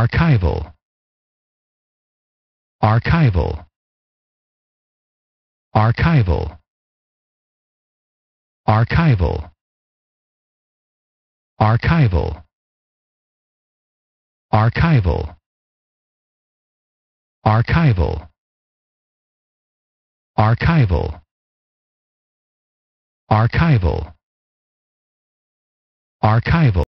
archival archival archival archival archival archival archival archival archival archival